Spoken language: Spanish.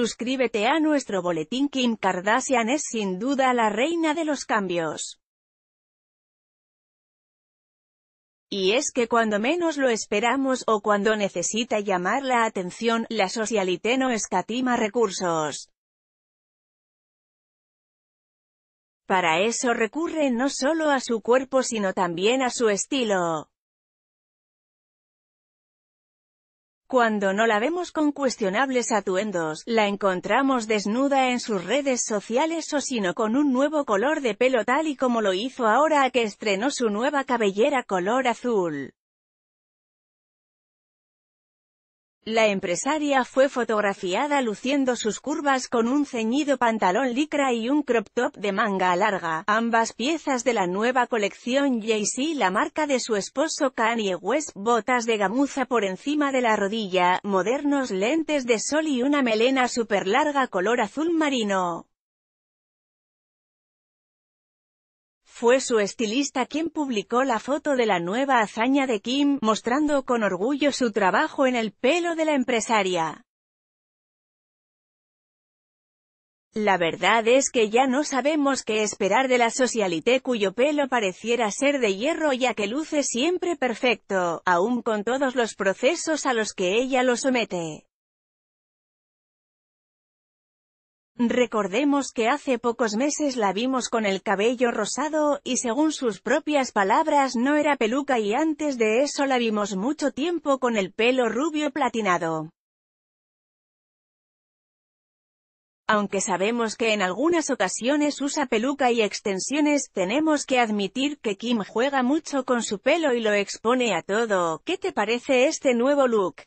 Suscríbete a nuestro boletín Kim Kardashian es sin duda la reina de los cambios. Y es que cuando menos lo esperamos o cuando necesita llamar la atención, la socialité no escatima recursos. Para eso recurre no solo a su cuerpo sino también a su estilo. Cuando no la vemos con cuestionables atuendos, la encontramos desnuda en sus redes sociales o sino con un nuevo color de pelo tal y como lo hizo ahora que estrenó su nueva cabellera color azul. La empresaria fue fotografiada luciendo sus curvas con un ceñido pantalón licra y un crop top de manga larga, ambas piezas de la nueva colección Jay-Z la marca de su esposo Kanye West, botas de gamuza por encima de la rodilla, modernos lentes de sol y una melena super larga color azul marino. Fue su estilista quien publicó la foto de la nueva hazaña de Kim, mostrando con orgullo su trabajo en el pelo de la empresaria. La verdad es que ya no sabemos qué esperar de la socialité cuyo pelo pareciera ser de hierro ya que luce siempre perfecto, aún con todos los procesos a los que ella lo somete. Recordemos que hace pocos meses la vimos con el cabello rosado, y según sus propias palabras no era peluca y antes de eso la vimos mucho tiempo con el pelo rubio platinado. Aunque sabemos que en algunas ocasiones usa peluca y extensiones, tenemos que admitir que Kim juega mucho con su pelo y lo expone a todo. ¿Qué te parece este nuevo look?